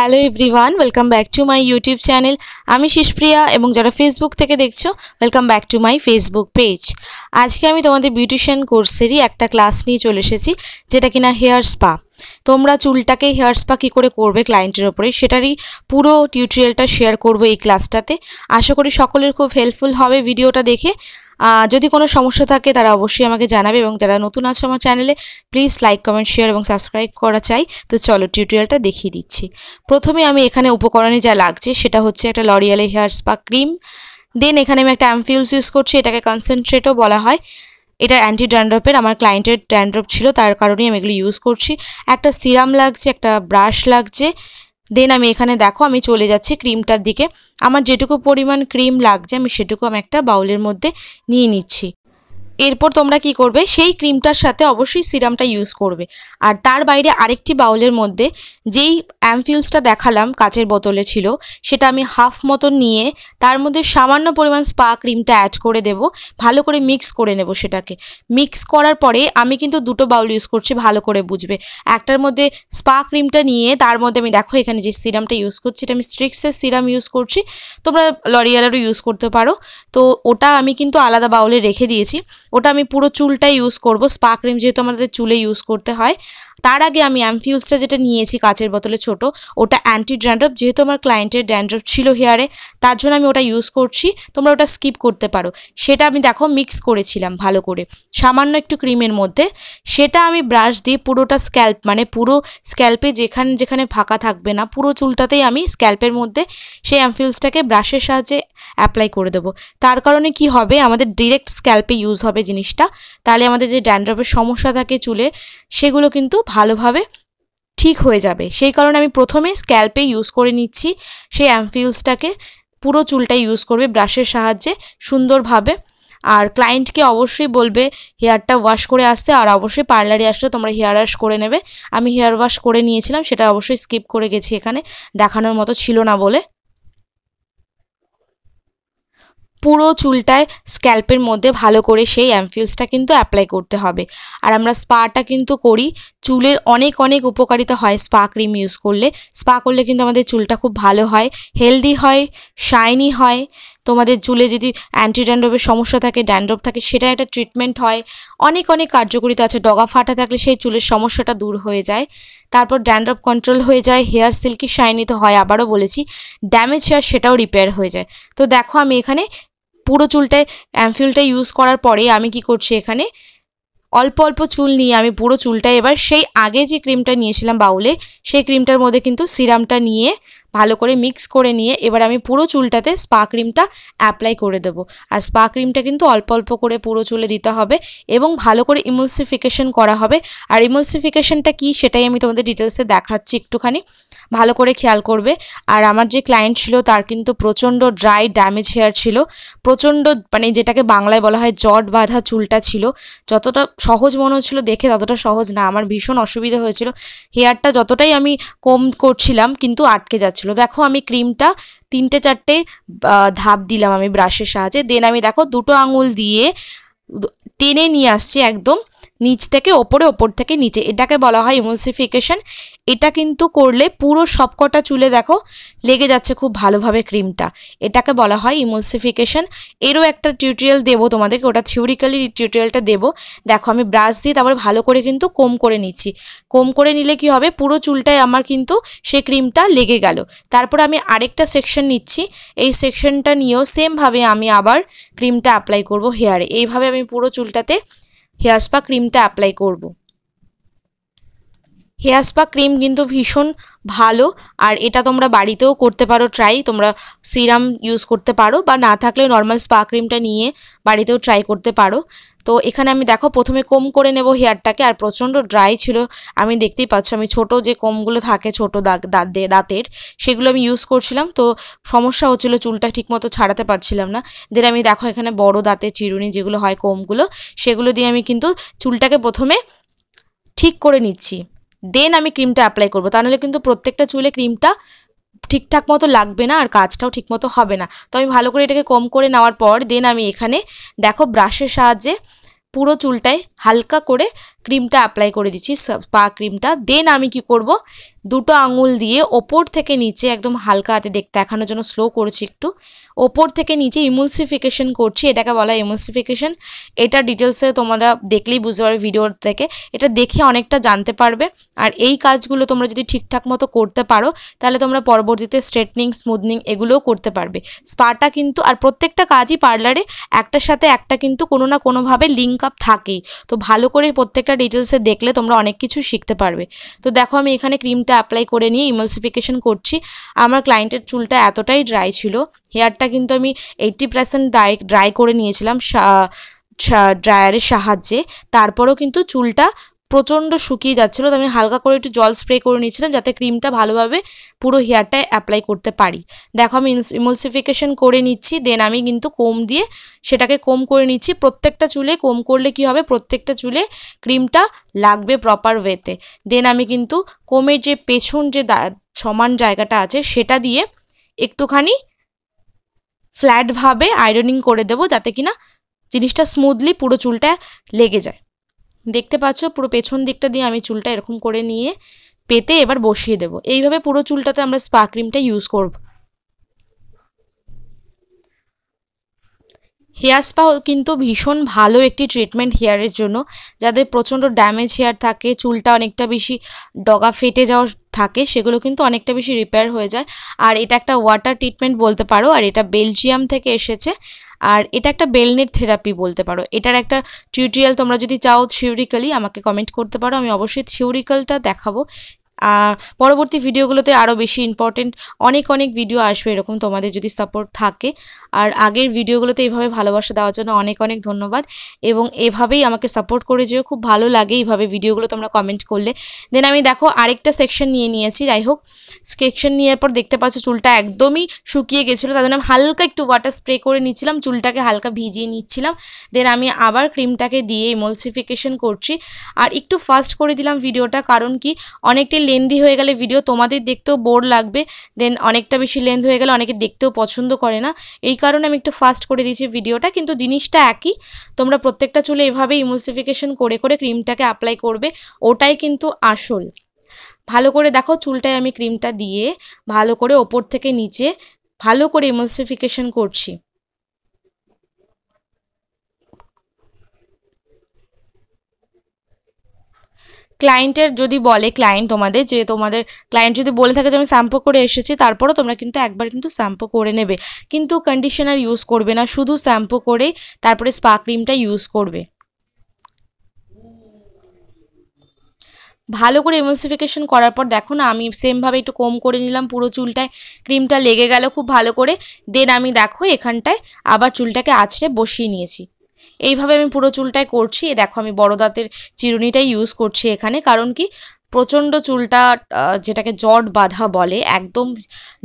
Hello everyone welcome back to my YouTube channel আমি শিশপ্রিয়া এবং যারা ফেসবুক থেকে দেখছো welcome back to my Facebook page আজকে আমি তোমাদের বিউটিশিয়ান কোর্সেরই একটা ক্লাস নিয়ে চলে এসেছি যেটা কিনা হেয়ার স্পা তোমরা চুলটাকে হেয়ার স্পা কী করে করবে ক্লায়েন্টের ওপরে সেটারই পুরো টিউটোরিয়ালটা শেয়ার করব এই ক্লাসটাতে আশা করি সকলের খুব হেল্পফুল হবে ভিডিওটা দেখে যদি কোনো সমস্যা থাকে তারা অবশ্যই আমাকে জানাবে এবং যারা নতুন আছে আমার চ্যানেলে প্লিজ লাইক কমেন্ট শেয়ার এবং সাবস্ক্রাইব করা চাই তো চলো টিউটোরিয়ালটা দেখিয়ে দিচ্ছি প্রথমে আমি এখানে উপকরণে যা লাগছে সেটা হচ্ছে একটা লরিয়ালে হেয়ার স্পা ক্রিম দেন এখানে আমি একটা অ্যামফিউলস ইউজ করছি এটাকে কনসেন্ট্রেটও বলা হয় এটা অ্যান্টি ড্যান্ড্রপের আমার ক্লায়েন্টের ড্যান্ড্রপ ছিল তার কারণেই আমি এগুলো ইউজ করছি একটা সিরাম লাগছে একটা ব্রাশ লাগছে দেন আমি এখানে দেখো আমি চলে যাচ্ছি ক্রিমটার দিকে আমার যেটুকু পরিমাণ ক্রিম লাগছে আমি সেটুকু আমি একটা বাউলের মধ্যে নিয়ে নিচ্ছি এরপর তোমরা কি করবে সেই ক্রিমটার সাথে অবশ্যই সিরামটা ইউজ করবে আর তার বাইরে আরেকটি বাউলের মধ্যে যেই অ্যামফিউলসটা দেখালাম কাচের বোতলে ছিল সেটা আমি হাফ মতন নিয়ে তার মধ্যে সামান্য পরিমাণ স্পা ক্রিমটা অ্যাড করে দেব ভালো করে মিক্স করে নেব সেটাকে মিক্স করার পরে আমি কিন্তু দুটো বাউল ইউজ করছি ভালো করে বুঝবে একটার মধ্যে স্পা ক্রিমটা নিয়ে তার মধ্যে আমি দেখো এখানে যে সিরামটা ইউজ করছি এটা আমি স্ট্রিক্সের সিরাম ইউজ করছি তোমরা লরিয়ালেরও ইউজ করতে পারো তো ওটা আমি কিন্তু আলাদা বাউলে রেখে দিয়েছি ওটা আমি পুরো চুলটাই ইউজ করব স্পা ক্রিম যেহেতু আমাদের চুলে ইউজ করতে হয় তার আগে আমি অ্যামফিউলসটা যেটা নিয়েছি কাচের বোতলে ছোট ওটা অ্যান্টি ড্যান্ড্রপ যেহেতু আমার ক্লায়েন্টের ড্যান্ড্রপ ছিল হেয়ারে তার জন্য আমি ওটা ইউজ করছি তোমরা ওটা স্কিপ করতে পারো সেটা আমি দেখো মিক্স করেছিলাম ভালো করে সামান্য একটু ক্রিমের মধ্যে সেটা আমি ব্রাশ দিয়ে পুরোটা স্ক্যাল্প মানে পুরো স্ক্যাল্পে যেখানে যেখানে ফাঁকা থাকবে না পুরো চুলটাতেই আমি স্ক্যাল্পের মধ্যে সেই অ্যামফিউলসটাকে ব্রাশের সাহায্যে অ্যাপ্লাই করে দেবো তার কারণে কি হবে আমাদের ডিরেক্ট স্ক্যাল্পে ইউজ হবে জিনিসটা তাহলে আমাদের যে ড্যান্ড্রপের সমস্যা থাকে চুলে সেগুলো কিন্তু ভালোভাবে ঠিক হয়ে যাবে সেই কারণে আমি প্রথমে স্ক্যাল্পে ইউজ করে নিচ্ছি সেই অ্যামফিউলসটাকে পুরো চুলটা ইউজ করবে ব্রাশের সাহায্যে সুন্দরভাবে আর ক্লায়েন্টকে অবশ্যই বলবে হেয়ারটা ওয়াশ করে আসতে আর অবশ্যই পার্লারে আসলে তোমরা হেয়ার ওয়াশ করে নেবে আমি হেয়ার ওয়াশ করে নিয়েছিলাম সেটা অবশ্যই স্কিপ করে গেছি এখানে দেখানোর মতো ছিল না বলে পুরো চুলটায় স্ক্যাল্পের মধ্যে ভালো করে সেই অ্যামফিউলসটা কিন্তু অ্যাপ্লাই করতে হবে আর আমরা স্পাটা কিন্তু করি চুলের অনেক অনেক উপকারিতা হয় স্পা ক্রিম ইউজ করলে স্পা করলে কিন্তু আমাদের চুলটা খুব ভালো হয় হেলদি হয় শাইনি হয় তোমাদের চুলে যদি অ্যান্টি ড্যান্ড্রফের সমস্যা থাকে ড্যান্ড্রফ থাকে সেটা একটা ট্রিটমেন্ট হয় অনেক অনেক কার্যকরিতা আছে ডগা ফাটা থাকলে সেই চুলের সমস্যাটা দূর হয়ে যায় তারপর ড্যান্ড্রফ কন্ট্রোল হয়ে যায় হেয়ার সিল্কি শাইনি তো হয় আবারও বলেছি ড্যামেজ হেয়ার সেটাও রিপেয়ার হয়ে যায় তো দেখো আমি এখানে পুরো চুলটায় অ্যামফিউলটা ইউজ করার পরে আমি কি করছি এখানে অল্প অল্প চুল নিয়ে আমি পুরো চুলটা এবার সেই আগে যে ক্রিমটা নিয়েছিলাম বাউলে সেই ক্রিমটার মধ্যে কিন্তু সিরামটা নিয়ে ভালো করে মিক্স করে নিয়ে এবার আমি পুরো চুলটাতে স্পা ক্রিমটা অ্যাপ্লাই করে দেব আর স্পা ক্রিমটা কিন্তু অল্প অল্প করে পুরো চুলে দিতে হবে এবং ভালো করে ইমুলসিফিকেশন করা হবে আর ইমুলসিফিকেশনটা কি সেটাই আমি তোমাদের ডিটেলসে দেখাচ্ছি একটুখানি ভালো করে খেয়াল করবে আর আমার যে ক্লায়েন্ট ছিল তার কিন্তু প্রচণ্ড ড্রাই ড্যামেজ হেয়ার ছিল প্রচণ্ড মানে যেটাকে বাংলায় বলা হয় জট বাঁধা চুলটা ছিল যতটা সহজ মনে হচ্ছিলো দেখে ততটা সহজ না আমার ভীষণ অসুবিধা হয়েছিল হেয়ারটা যতটাই আমি কম করছিলাম কিন্তু আটকে যাচ্ছে যাচ্ছিলো দেখো আমি ক্রিমটা তিনটে চারটে ধাপ দিলাম আমি ব্রাশের সাহায্যে দেন আমি দেখো দুটো আঙুল দিয়ে টেনে নিয়ে আসছি একদম নিচ থেকে ওপরে ওপর থেকে নিচে এটাকে বলা হয় ইমুলসিফিকেশান এটা কিন্তু করলে পুরো সবকটা চুলে দেখো লেগে যাচ্ছে খুব ভালোভাবে ক্রিমটা এটাকে বলা হয় ইমুলসিফিকেশান এরও একটা টিউটোরিয়াল দেবো তোমাদেরকে ওটা থিওরিক্যালি টিউটোরিয়ালটা দেবো দেখো আমি ব্রাশ দিয়ে তারপরে ভালো করে কিন্তু কম করে নিচ্ছি কম করে নিলে কি হবে পুরো চুলটায় আমার কিন্তু সে ক্রিমটা লেগে গেল তারপর আমি আরেকটা সেকশন নিচ্ছি এই সেকশনটা নিয়েও সেমভাবে আমি আবার ক্রিমটা অ্যাপ্লাই করব হেয়ারে এইভাবে আমি পুরো চুলটাতে হেয়ার স্পা ক্রিমটা অ্যাপ্লাই করব। হেয়ার স্পা ক্রিম কিন্তু ভীষণ ভালো আর এটা তোমরা বাড়িতেও করতে পারো ট্রাই তোমরা সিরাম ইউজ করতে পারো বা না থাকলে নর্মাল স্পা ক্রিমটা নিয়ে বাড়িতেও ট্রাই করতে পারো তো এখানে আমি দেখো প্রথমে কোম করে নেব হেয়ারটাকে আর প্রচণ্ড ড্রাই ছিল আমি দেখতেই পাচ্ছ আমি ছোট যে কোমগুলো থাকে ছোট দাগ দাঁতে দাঁতের সেগুলো আমি ইউজ করছিলাম তো সমস্যা হচ্ছিলো চুলটা ঠিকমতো ছাড়াতে পারছিলাম না দেন আমি দেখো এখানে বড় দাঁতের চিরুনি যেগুলো হয় কোমগুলো সেগুলো দিয়ে আমি কিন্তু চুলটাকে প্রথমে ঠিক করে নিচ্ছি দেন আমি ক্রিমটা অ্যাপ্লাই করবো তা নাহলে কিন্তু প্রত্যেকটা চুলে ক্রিমটা ঠিকঠাক মতো লাগবে না আর কাজটাও ঠিক মতো হবে না তো আমি ভালো করে এটাকে কম করে নেওয়ার পর দেন আমি এখানে দেখো ব্রাশের সাহায্যে পুরো চুলটায় হালকা করে ক্রিমটা অ্যাপ্লাই করে দিচ্ছি স্পা ক্রিমটা দেন আমি কি করব দুটো আঙুল দিয়ে ওপর থেকে নিচে একদম হালকা হাতে দেখ দেখানোর জন্য স্লো করেছি একটু ওপর থেকে নিচে ইমুলসিফিকেশন করছি এটাকে বলা হয় ইমুলসিফিকেশন এটা ডিটেলসে তোমরা দেখলেই বুঝতে পারবে ভিডিও থেকে এটা দেখে অনেকটা জানতে পারবে আর এই কাজগুলো তোমরা যদি ঠিকঠাক মতো করতে পারো তাহলে তোমরা পরবর্তীতে স্ট্রেটনিং স্মুথনিং এগুলোও করতে পারবে স্পাটা কিন্তু আর প্রত্যেকটা কাজই পার্লারে একটার সাথে একটা কিন্তু কোনো না কোনোভাবে লিঙ্ক আপ থাকেই তো ভালো করে প্রত্যেকটা ডিটেলসে দেখলে তোমরা অনেক কিছু শিখতে পারবে তো দেখো আমি এখানে ক্রিমটা অ্যাপ্লাই করে নিয়ে ইমালসিফিকেশন করছি আমার ক্লায়েন্টের চুলটা এতটাই ড্রাই ছিল হেয়ারটা কিন্তু আমি এইটটি পার্সেন্ট ড্রাই ড্রাই করে নিয়েছিলাম ড্রায়ারের সাহায্যে তারপরেও কিন্তু চুলটা প্রচণ্ড শুকিয়ে যাচ্ছিলো তো আমি হালকা করে একটু জল স্প্রে করে নিয়েছিলাম যাতে ক্রিমটা ভালোভাবে পুরো হেয়ারটায় অ্যাপ্লাই করতে পারি দেখো আমি ইমলসিফিকেশন করে নিচ্ছি দেন আমি কিন্তু কোম দিয়ে সেটাকে কোম করে নিচ্ছি প্রত্যেকটা চুলে কোম করলে কি হবে প্রত্যেকটা চুলে ক্রিমটা লাগবে প্রপার ওয়েতে দেন আমি কিন্তু কোমের যে পেছন যে সমান জায়গাটা আছে সেটা দিয়ে একটুখানি ফ্ল্যাটভাবে আয়রনিং করে দেবো যাতে কিনা জিনিসটা স্মুথলি পুরো চুলটা লেগে যায় দেখতে পাচ্ছ পুরো পেছন দিকটা দিয়ে আমি চুলটা এরকম করে নিয়ে পেতে এবার বসিয়ে দেবো এইভাবে পুরো চুলটাতে আমরা স্পা ক্রিমটা ইউজ করবো হেয়ার স্পা কিন্তু ভীষণ ভালো একটি ট্রিটমেন্ট হেয়ারের জন্য যাদের প্রচণ্ড ড্যামেজ হেয়ার থাকে চুলটা অনেকটা বেশি ডগা ফেটে যাওয়ার থাকে সেগুলো কিন্তু অনেকটা বেশি রিপেয়ার হয়ে যায় আর এটা একটা ওয়াটার ট্রিটমেন্ট বলতে পারো আর এটা বেলজিয়াম থেকে এসেছে আর এটা একটা বেলনেট থেরাপি বলতে পারো এটার একটা টিউটোরিয়াল তোমরা যদি চাও থিওরিক্যালি আমাকে কমেন্ট করতে পারো আমি অবশ্যই থিওরিক্যালটা দেখাবো আর পরবর্তী ভিডিওগুলোতে আরও বেশি ইম্পর্টেন্ট অনেক অনেক ভিডিও আসবে এরকম তোমাদের যদি সাপোর্ট থাকে আর আগের ভিডিওগুলোতে এইভাবে ভালোবাসা দেওয়ার জন্য অনেক অনেক ধন্যবাদ এবং এভাবেই আমাকে সাপোর্ট করে যেও খুব ভালো লাগে এইভাবে ভিডিওগুলো তোমরা কমেন্ট করলে দেন আমি দেখো আরেকটা সেকশন নিয়ে নিয়েছি যাই হোক সেকশন নেওয়ার পর দেখতে পাচ্ছ চুলটা একদমই শুকিয়ে গেছিলো তার জন্য আমি হালকা একটু ওয়াটার স্প্রে করে নিচ্ছিলাম চুলটাকে হালকা ভিজিয়ে নিচ্ছিলাম দেন আমি আবার ক্রিমটাকে দিয়ে ইমলসিফিকেশন করছি আর একটু ফাস্ট করে দিলাম ভিডিওটা কারণ কি অনেকটাই লেন্দি হয়ে গেলে ভিডিও তোমাদের দেখতেও বোর লাগবে দেন অনেকটা বেশি লেন্থ হয়ে গেলে অনেকে দেখতেও পছন্দ করে না এই কারণে আমি একটু ফাস্ট করে দিয়েছি ভিডিওটা কিন্তু জিনিসটা একই তোমরা প্রত্যেকটা চুলে এভাবে ইমুলসিফিকেশন করে করে ক্রিমটাকে অ্যাপ্লাই করবে ওটাই কিন্তু আসল ভালো করে দেখো চুলটায় আমি ক্রিমটা দিয়ে ভালো করে ওপর থেকে নিচে ভালো করে ইমুলসিফিকেশন করছি ক্লায়েন্টের যদি বলে ক্লায়েন্ট তোমাদের যে তোমাদের ক্লায়েন্ট যদি বলে থাকে যে আমি শ্যাম্পু করে এসেছি তারপরও তোমরা কিন্তু একবার কিন্তু শ্যাম্পু করে নেবে কিন্তু কন্ডিশনার ইউজ করবে না শুধু শ্যাম্পু করেই তারপরে স্পা ক্রিমটা ইউজ করবে ভালো করে ইমলসিফিকেশন করার পর দেখো না আমি সেমভাবে একটু কম করে নিলাম পুরো চুলটায় ক্রিমটা লেগে গেল খুব ভালো করে দেন আমি দেখো এখানটায় আবার চুলটাকে আছড়ে বসিয়ে নিয়েছি এইভাবে আমি পুরো চুলটাই করছি দেখো আমি বড় দাঁতের চিরুনিটাই ইউজ করছি এখানে কারণ কি প্রচণ্ড চুলটা যেটাকে জট বাঁধা বলে একদম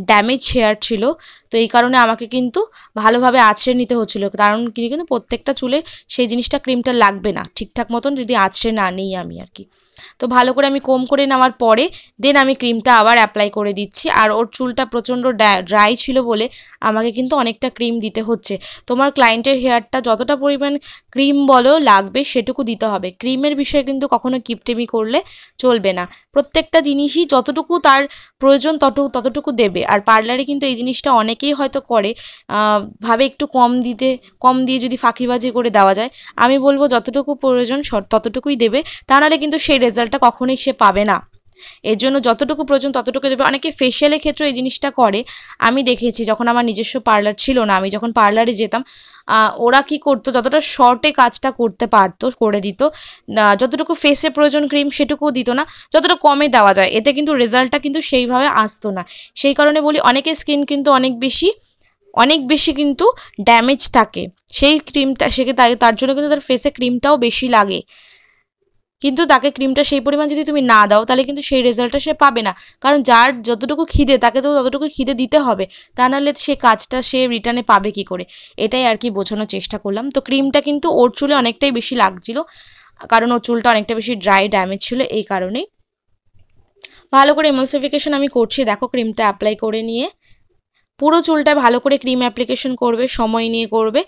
ড্যামেজ হেয়ার ছিল তো এই কারণে আমাকে কিন্তু ভালোভাবে আছড়ে নিতে হচ্ছিলো কারণ কিন্তু প্রত্যেকটা চুলে সেই জিনিসটা ক্রিমটা লাগবে না ঠিকঠাক মতন যদি আছড়ে না নিই আমি আর কি তো ভালো করে আমি কম করে নেওয়ার পরে দেন আমি ক্রিমটা আবার অ্যাপ্লাই করে দিচ্ছি আর ওর চুলটা প্রচণ্ড ড্রাই ছিল বলে আমাকে কিন্তু অনেকটা ক্রিম দিতে হচ্ছে তোমার ক্লায়েন্টের হেয়ারটা যতটা পরিমাণ ক্রিম বলো লাগবে সেটুকু দিতে হবে ক্রিমের বিষয়ে কিন্তু কখনো কিপটেমি করলে চলবে না প্রত্যেকটা জিনিসই যতটুকু তার প্রয়োজন তত ততটুকু দেবে আর পার্লারে কিন্তু এই জিনিসটা অনেকেই হয়তো করে ভাবে একটু কম দিতে কম দিয়ে যদি ফাঁকিবাজি করে দেওয়া যায় আমি বলবো যতটুকু প্রয়োজন ততটুকুই দেবে তা নাহলে কিন্তু সেই রেজাল্টটা কখনোই সে পাবে না এর জন্য যতটুকু প্রয়োজন ততটুকু দেবে অনেকে ফেশিয়ালের ক্ষেত্রে এই জিনিসটা করে আমি দেখেছি যখন আমার নিজস্ব পার্লার ছিল না আমি যখন পার্লারে যেতাম ওরা কি করতো যতটা শর্টে কাজটা করতে পারতো করে দিত যতটুকু ফেসে প্রয়োজন ক্রিম সেটুকুও দিত না যতটা কমে দেওয়া যায় এতে কিন্তু রেজাল্টটা কিন্তু সেইভাবে আসতো না সেই কারণে বলি অনেকে স্কিন কিন্তু অনেক বেশি অনেক বেশি কিন্তু ড্যামেজ থাকে সেই ক্রিমটা সে তার জন্য কিন্তু তার ফেসে ক্রিমটাও বেশি লাগে কিন্তু তাকে ক্রিমটা সেই পরিমাণ যদি তুমি না দাও তাহলে কিন্তু সেই রেজাল্টটা সে পাবে না কারণ যার যতটুকু খিদে তাকে তো ততটুকু খিদে দিতে হবে তা নাহলে সে কাজটা সে রিটার্নে পাবে কি করে এটাই আর কি বোঝানোর চেষ্টা করলাম তো ক্রিমটা কিন্তু ওর চুলে অনেকটাই বেশি লাগছিল কারণ ওর চুলটা অনেকটা বেশি ড্রাই ড্যামেজ ছিল এই কারণেই ভালো করে এমলসিফিকেশন আমি করছি দেখো ক্রিমটা অ্যাপ্লাই করে নিয়ে পুরো চুলটা ভালো করে ক্রিম অ্যাপ্লিকেশন করবে সময় নিয়ে করবে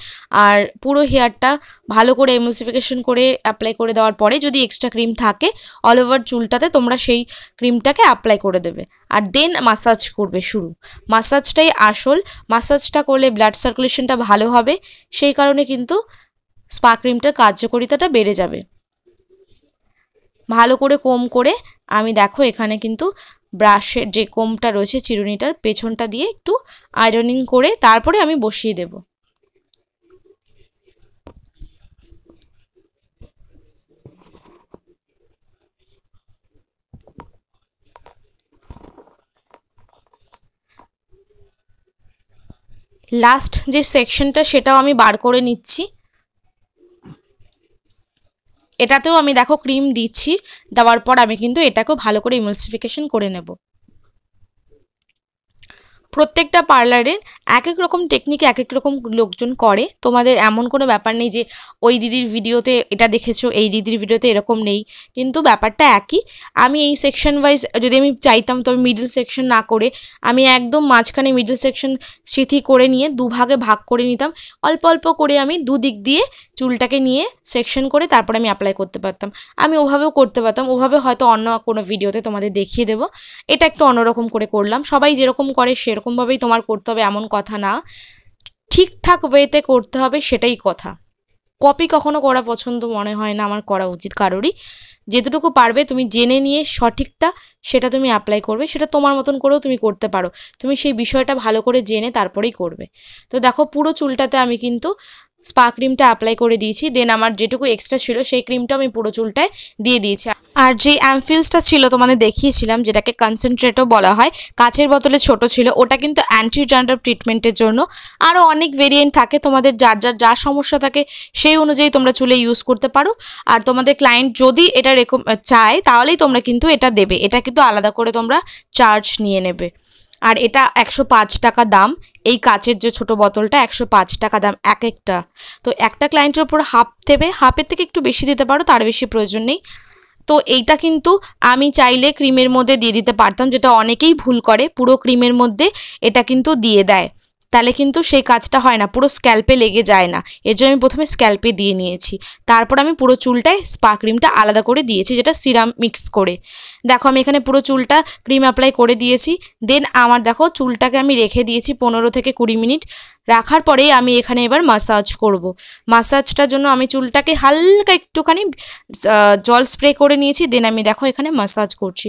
আর পুরো হেয়ারটা ভালো করে এমোসিফিকেশন করে অ্যাপ্লাই করে দেওয়ার পরে যদি এক্সট্রা ক্রিম থাকে অল ওভার চুলটাতে তোমরা সেই ক্রিমটাকে অ্যাপ্লাই করে দেবে আর দেন মাসাজ করবে শুরু মাসাজটাই আসল মাসাজটা করলে ব্লাড সার্কুলেশনটা ভালো হবে সেই কারণে কিন্তু স্পা ক্রিমটার কার্যকারিতাটা বেড়ে যাবে ভালো করে কম করে আমি দেখো এখানে কিন্তু ব্রাশের যে কোমটা রয়েছে চিরুনিটার পেছনটা দিয়ে একটু আয়রনিং করে তারপরে আমি বসিয়ে দেব লাস্ট যে সেকশনটা সেটাও আমি বার করে নিচ্ছি এটাতেও আমি দেখো ক্রিম দিচ্ছি দেওয়ার পর আমি কিন্তু এটাকেও ভালো করে ইমলসিফিকেশন করে নেব প্রত্যেকটা পার্লারের এক এক রকম টেকনিকে এক এক রকম লোকজন করে তোমাদের এমন কোনো ব্যাপার নেই যে ওই দিদির ভিডিওতে এটা দেখেছো এই দিদির ভিডিওতে এরকম নেই কিন্তু ব্যাপারটা একই আমি এই সেকশন ওয়াইজ যদি আমি চাইতাম তবে মিডল সেকশন না করে আমি একদম মাঝখানে মিডল সেকশন সিথি করে নিয়ে দুভাগে ভাগ করে নিতাম অল্প অল্প করে আমি দুদিক দিয়ে চুলটাকে নিয়ে সেকশন করে তারপর আমি অ্যাপ্লাই করতে পারতাম আমি ওভাবেও করতে পারতাম ওভাবে হয়তো অন্য কোনো ভিডিওতে তোমাদের দেখিয়ে দেবো এটা একটু অন্যরকম করে করলাম সবাই যেরকম করে সেরকমভাবেই তোমার করতে হবে এমন কথা না ঠিকঠাক ওয়েতে করতে হবে সেটাই কথা কপি কখনো করা পছন্দ মনে হয় না আমার করা উচিত কারোরই যেটুকু পারবে তুমি জেনে নিয়ে সঠিকটা সেটা তুমি অ্যাপ্লাই করবে সেটা তোমার মতন করেও তুমি করতে পারো তুমি সেই বিষয়টা ভালো করে জেনে তারপরেই করবে তো দেখো পুরো চুলটাতে আমি কিন্তু স্পা ক্রিমটা অ্যাপ্লাই করে দিয়েছি দেন আমার যেটুকু এক্সট্রা ছিল সেই ক্রিমটা আমি পুরো চুলটায় দিয়ে দিয়েছি আর যে অ্যামফিলসটা ছিল তোমাদের দেখিয়েছিলাম যেটাকে কনসেন্ট্রেটও বলা হয় কাঁচের বোতলে ছোট ছিল ওটা কিন্তু অ্যান্টি ডান্ডার ট্রিটমেন্টের জন্য আরও অনেক ভেরিয়েন্ট থাকে তোমাদের যার যার যা সমস্যা থাকে সেই অনুযায়ী তোমরা চুলে ইউজ করতে পারো আর তোমাদের ক্লায়েন্ট যদি এটা রেকম চায় তাহলেই তোমরা কিন্তু এটা দেবে এটা কিন্তু আলাদা করে তোমরা চার্জ নিয়ে নেবে আর এটা একশো পাঁচ টাকা দাম এই কাচের যে ছোট বোতলটা একশো পাঁচ টাকা দাম এক একটা তো একটা ক্লায়েন্টের ওপর হাফ দেবে হাফের থেকে একটু বেশি দিতে পারো তার বেশি প্রয়োজন নেই তো এইটা কিন্তু আমি চাইলে ক্রিমের মধ্যে দিয়ে দিতে পারতাম যেটা অনেকেই ভুল করে পুরো ক্রিমের মধ্যে এটা কিন্তু দিয়ে দেয় তাহলে কিন্তু সেই কাজটা হয় না পুরো স্ক্যাল্পে লেগে যায় না এর জন্য আমি প্রথমে স্ক্যাল্পে দিয়ে নিয়েছি তারপর আমি পুরো চুলটায় স্পা ক্রিমটা আলাদা করে দিয়েছি যেটা সিরাম মিক্স করে দেখো আমি এখানে পুরো চুলটা ক্রিম অ্যাপ্লাই করে দিয়েছি দেন আমার দেখো চুলটাকে আমি রেখে দিয়েছি পনেরো থেকে কুড়ি মিনিট রাখার পরে আমি এখানে এবার মাসাজ করব। মাসাজটার জন্য আমি চুলটাকে হালকা একটুখানি জল স্প্রে করে নিয়েছি দেন আমি দেখো এখানে মাসাজ করছি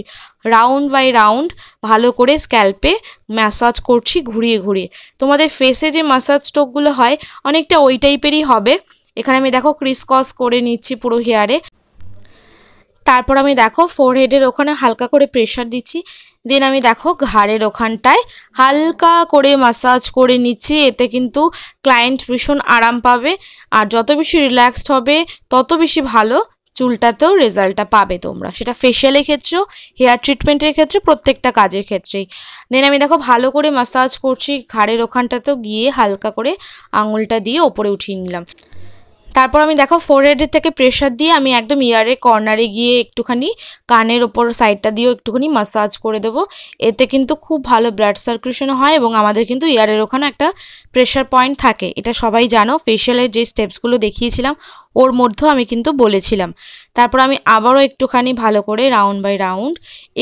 রাউন্ড বাই রাউন্ড ভালো করে স্ক্যাল্পে ম্যাসাজ করছি ঘুরিয়ে ঘুরিয়ে তোমাদের ফেসে যে মাসাজ স্টোকগুলো হয় অনেকটা ওই টাইপেরই হবে এখানে আমি দেখো ক্রিস করে নিচ্ছি পুরো হেয়ারে তারপর আমি দেখো ফোরহেডের ওখানে হালকা করে প্রেশার দিচ্ছি দেন আমি দেখো ঘাড়ের ওখানটায় হালকা করে মাসাজ করে নিচ্ছি এতে কিন্তু ক্লায়েন্ট ভীষণ আরাম পাবে আর যত বেশি রিল্যাক্সড হবে তত বেশি ভালো চুলটাতেও রেজাল্টটা পাবে তোমরা সেটা ফেশিয়ালের ক্ষেত্রেও হেয়ার ট্রিটমেন্টের ক্ষেত্রে প্রত্যেকটা কাজের ক্ষেত্রেই দেন আমি দেখো ভালো করে মাসাজ করছি ঘাড়ের ওখানটাতেও গিয়ে হালকা করে আঙুলটা দিয়ে ওপরে উঠিয়ে নিলাম তারপর আমি দেখো ফোরহেডের থেকে প্রেশার দিয়ে আমি একদম ইয়ারের কর্নারে গিয়ে একটুখানি কানের ওপর সাইডটা দিয়েও একটুখানি মাসাজ করে দেবো এতে কিন্তু খুব ভালো ব্লাড সার্কুলেশন হয় এবং আমাদের কিন্তু ইয়ারের ওখানে একটা প্রেশার পয়েন্ট থাকে এটা সবাই জানো ফেশিয়ালের যে স্টেপসগুলো দেখিয়েছিলাম ওর মধ্যেও আমি কিন্তু বলেছিলাম তারপর আমি আবারও একটুখানি ভালো করে রাউন্ড বাই রাউন্ড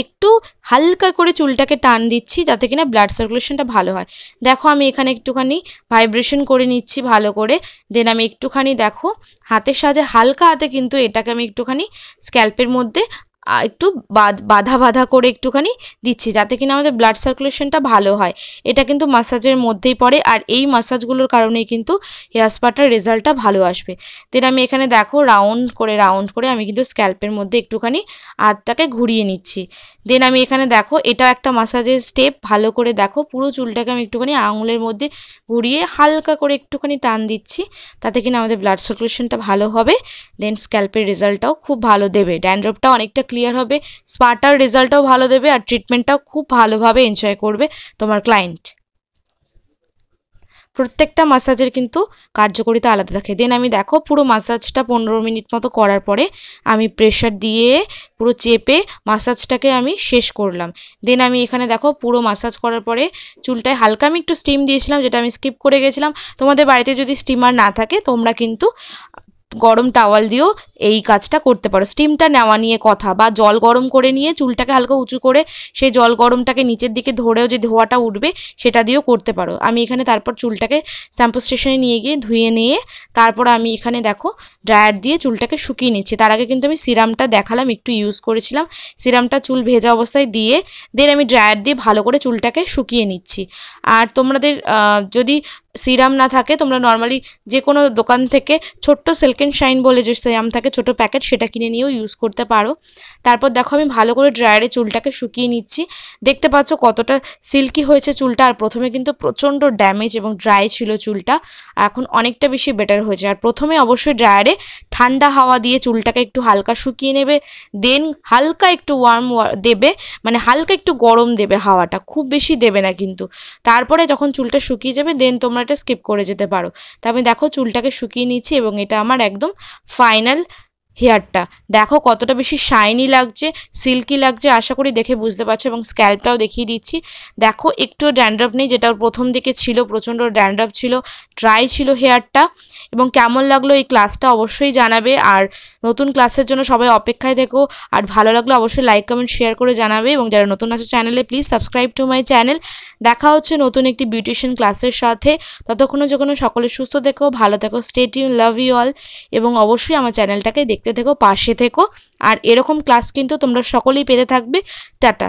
একটু হালকা করে চুলটাকে টান দিচ্ছি যাতে কিনা ব্লাড সার্কুলেশনটা ভালো হয় দেখো আমি এখানে একটুখানি ভাইব্রেশন করে নিচ্ছি ভালো করে দেন আমি একটুখানি দেখো হাতের সাহায্যে হালকা হাতে কিন্তু এটাকে আমি একটুখানি স্ক্যাল্পের মধ্যে একটু বাধা বাধা করে একটুখানি দিচ্ছি যাতে কিনা আমাদের ব্লাড সার্কুলেশনটা ভালো হয় এটা কিন্তু মাসাজের মধ্যেই পড়ে আর এই মাসাজগুলোর কারণেই কিন্তু হেয়ার স্পাটার রেজাল্টটা ভালো আসবে দেন আমি এখানে দেখো রাউন্ড করে রাউন্ড করে আমি কিন্তু স্ক্যাল্পের মধ্যে একটুখানি হাতটাকে ঘুরিয়ে নিচ্ছি দেন আমি এখানে দেখো এটা একটা মাসাজের স্টেপ ভালো করে দেখো পুরো চুলটাকে আমি একটুখানি আঙুলের মধ্যে ঘুরিয়ে হালকা করে একটুখানি টান দিচ্ছি তাতে কিনা আমাদের ব্লাড সার্কুলেশনটা ভালো হবে দেন স্ক্যাল্পের রেজাল্টটাও খুব ভালো দেবে ড্যান্ড্রপটা অনেকটা ক্লিয়ার হবে স্পাটার রেজাল্টটাও ভালো দেবে আর ট্রিটমেন্টটাও খুব ভালোভাবে এনজয় করবে তোমার ক্লায়েন্ট প্রত্যেকটা মাসাজের কিন্তু কার্যকারিতা আলাদা থাকে দেন আমি দেখো পুরো মাসাজটা পনেরো মিনিট মতো করার পরে আমি প্রেশার দিয়ে পুরো চেপে মাসাজটাকে আমি শেষ করলাম দেন আমি এখানে দেখো পুরো মাসাজ করার পরে চুলটায় হালকা আমি একটু স্টিম দিয়েছিলাম যেটা আমি স্কিপ করে গেছিলাম তোমাদের বাড়িতে যদি স্টিমার না থাকে তোমরা কিন্তু গরম টাওয়াল দিয়েও এই কাজটা করতে পারো স্টিমটা নেওয়া নিয়ে কথা বা জল গরম করে নিয়ে চুলটাকে হালকা উঁচু করে সেই জল গরমটাকে নিচের দিকে ধরেও যে ধোয়াটা উঠবে সেটা দিয়েও করতে পারো আমি এখানে তারপর চুলটাকে শ্যাম্পু স্টেশনে নিয়ে গিয়ে ধুয়ে নিয়ে তারপর আমি এখানে দেখো ড্রায়ার দিয়ে চুলটাকে শুকিয়ে নিচ্ছি তার আগে কিন্তু আমি সিরামটা দেখালাম একটু ইউজ করেছিলাম সিরামটা চুল ভেজা অবস্থায় দিয়ে দেন আমি ড্রায়ার দিয়ে ভালো করে চুলটাকে শুকিয়ে নিচ্ছি আর তোমাদের যদি সিরাম না থাকে তোমরা নর্মালি যে কোনো দোকান থেকে ছোট্ট সিল্ক অ্যান্ড শাইন বলে যে সিরাম থাকে ছোট প্যাকেট সেটা কিনে নিয়েও ইউজ করতে পারো তারপর দেখো আমি ভালো করে ড্রায়ারে চুলটাকে শুকিয়ে নিচ্ছি দেখতে পাচ্ছ কতটা সিল্কি হয়েছে চুলটা আর প্রথমে কিন্তু প্রচণ্ড ড্যামেজ এবং ড্রাই ছিল চুলটা এখন অনেকটা বেশি বেটার হয়েছে আর প্রথমে অবশ্যই ড্রায়ারে ঠান্ডা হাওয়া দিয়ে চুলটাকে একটু হালকা শুকিয়ে নেবে দেন হালকা একটু ওয়ার্ম দেবে মানে হালকা একটু গরম দেবে হাওয়াটা খুব বেশি দেবে না কিন্তু তারপরে যখন চুলটা শুকিয়ে যাবে দেন তোমরা স্কিপ করে যেতে পারো তা আমি দেখো চুলটাকে শুকিয়ে নিচ্ছি এবং এটা আমার একদম ফাইনাল হেয়ারটা দেখো কতটা বেশি শাইনি লাগছে সিল্কি লাগছে আশা করি দেখে বুঝতে পারছো এবং স্ক্যাল্পটাও দেখিয়ে দিচ্ছি দেখো একটু ড্যান্ড্রাফ নেই যেটা ওর প্রথম দিকে ছিল প্রচণ্ড ড্যান্ড্রাফ ছিল ড্রাই ছিল হেয়ারটা এবং কেমন লাগলো এই ক্লাসটা অবশ্যই জানাবে আর নতুন ক্লাসের জন্য সবাই অপেক্ষায় থেকো আর ভালো লাগলো অবশ্যই লাইক কমেন্ট শেয়ার করে জানাবে এবং যারা নতুন আছে চ্যানেলে please subscribe to my channel দেখা হচ্ছে নতুন একটি বিউটিশিয়ান ক্লাসের সাথে ততক্ষণ যখন সকলে সুস্থ থেকো ভালো থেকো state you love you all এবং অবশ্যই আমার চ্যানেলটাকে দেখতে দেখতে থেকো পাশে থেকো আর এরকম ক্লাস কিন্তু তোমরা সকলেই পেতে থাকবে টাটা